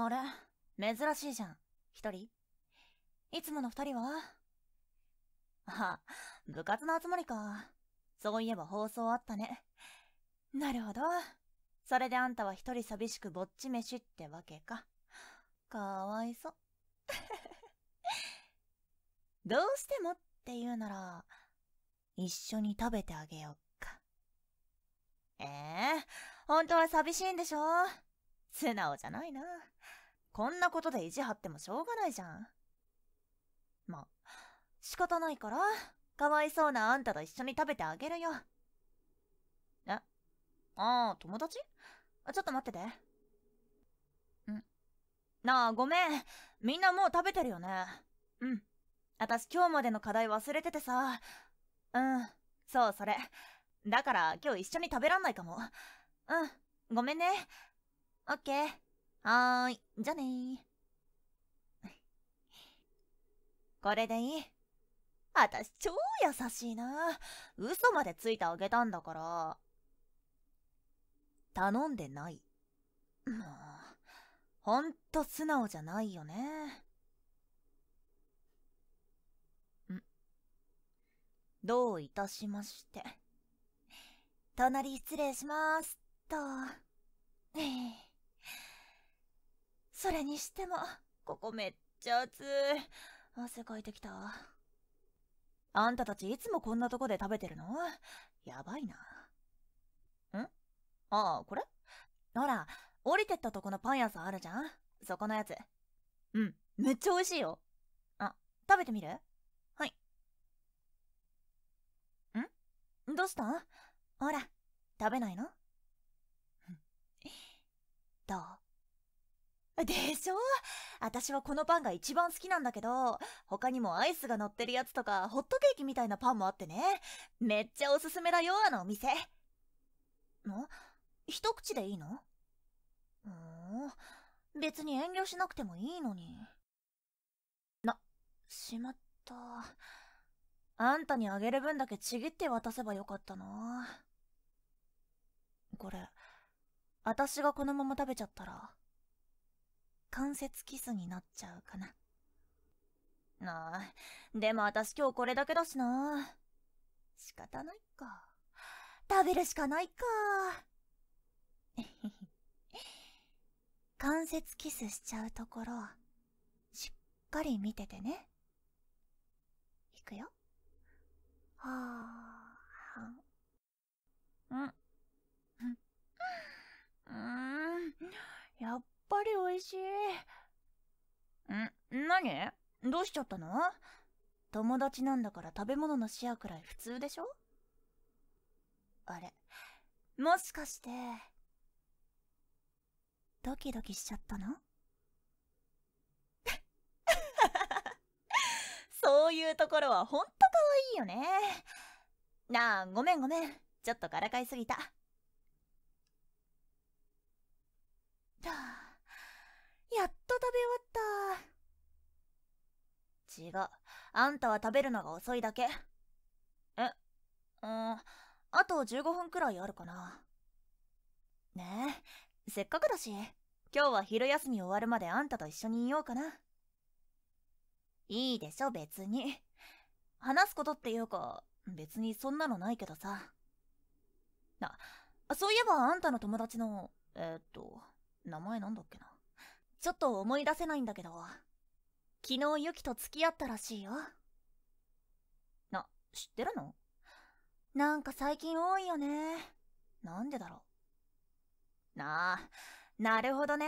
あれ珍しいじゃん。一人いつもの二人はあ、部活の集まりか。そういえば放送あったね。なるほど。それであんたは一人寂しくぼっち飯ってわけか。かわいそ。どうしてもって言うなら、一緒に食べてあげようか。ええー、本当は寂しいんでしょ素直じゃないな。こんなことで意地張ってもしょうがないじゃん。ま、仕方ないから、かわいそうなあんたと一緒に食べてあげるよ。えああ、友達あ、ちょっと待ってて。んなあ、ごめん。みんなもう食べてるよね。うん。私今日までの課題忘れててさ。うん、そう、それ。だから今日一緒に食べらんないかも。うん、ごめんね。オッケー。はーい。じゃねー。これでいい私超優しいな。嘘までついてあげたんだから。頼んでない。もう、ほんと素直じゃないよね。んどういたしまして。隣失礼します、と。えーそれにしても、ここめっちゃ暑い。汗かいてきた。あんたたちいつもこんなとこで食べてるのやばいな。んああ、これほら、降りてったとこのパン屋さんあるじゃんそこのやつ。うん、めっちゃ美味しいよ。あ、食べてみるはい。んどうしたほら、食べないの でしょ私はこのパンが一番好きなんだけど、他にもアイスが乗ってるやつとか、ホットケーキみたいなパンもあってね。めっちゃおすすめだよ、あのお店。ん一口でいいのうーん、別に遠慮しなくてもいいのに。な、しまった。あんたにあげる分だけちぎって渡せばよかったな。これ、私がこのまま食べちゃったら。間接キスになっちゃうかな。なあ、でも私今日これだけだしな。仕方ないか。食べるしかないか。間接キスしちゃうところ、しっかり見ててね。いくよ。はあ、ん。うん。やっぱり美味しい。ん、何どうしちゃったの友達なんだから食べ物のシェアくらい普通でしょあれ、もしかして、ドキドキしちゃったの そういうところはほんと可愛いよね。なあ、ごめんごめん。ちょっとからかいすぎた。べ終わった。違う。あんたは食べるのが遅いだけ。えうん、あと15分くらいあるかな。ねえ、せっかくだし、今日は昼休み終わるまであんたと一緒にいようかな。いいでしょ、別に。話すことっていうか、別にそんなのないけどさ。あそういえばあんたの友達の、えー、っと、名前なんだっけな。ちょっと思い出せないんだけど、昨日ユキと付き合ったらしいよ。な、知ってるのなんか最近多いよね。なんでだろう。なあ、なるほどね。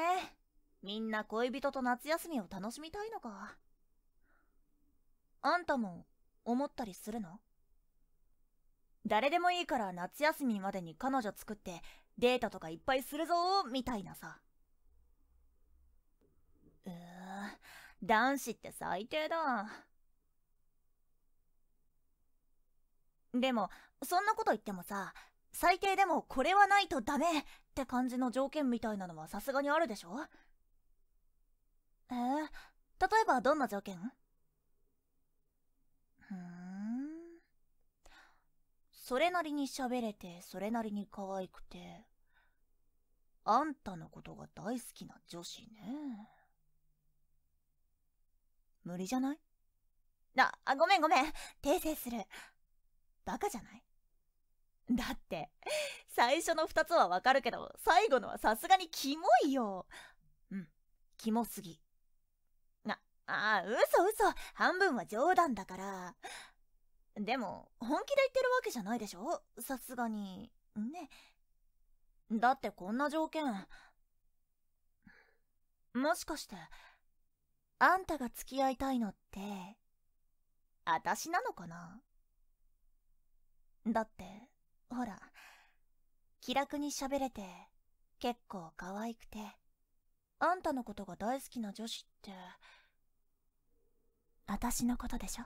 みんな恋人と夏休みを楽しみたいのか。あんたも思ったりするの誰でもいいから夏休みまでに彼女作ってデートとかいっぱいするぞみたいなさ。男子って最低だ。でも、そんなこと言ってもさ、最低でもこれはないとダメって感じの条件みたいなのはさすがにあるでしょえー、例えばどんな条件ふーん。それなりに喋れて、それなりに可愛くて、あんたのことが大好きな女子ね。無理じゃないあ、ごめんごめん。訂正する。バカじゃないだって、最初の2つはわかるけど、最後のはさすがにキモいよ。うん、キモすぎ。な、ああ、嘘嘘。半分は冗談だから。でも、本気で言ってるわけじゃないでしょさすがに。ね。だってこんな条件。もしかして、あんたが付き合いたいのって、あたしなのかなだって、ほら、気楽に喋れて、結構可愛くて、あんたのことが大好きな女子って、あたしのことでしょ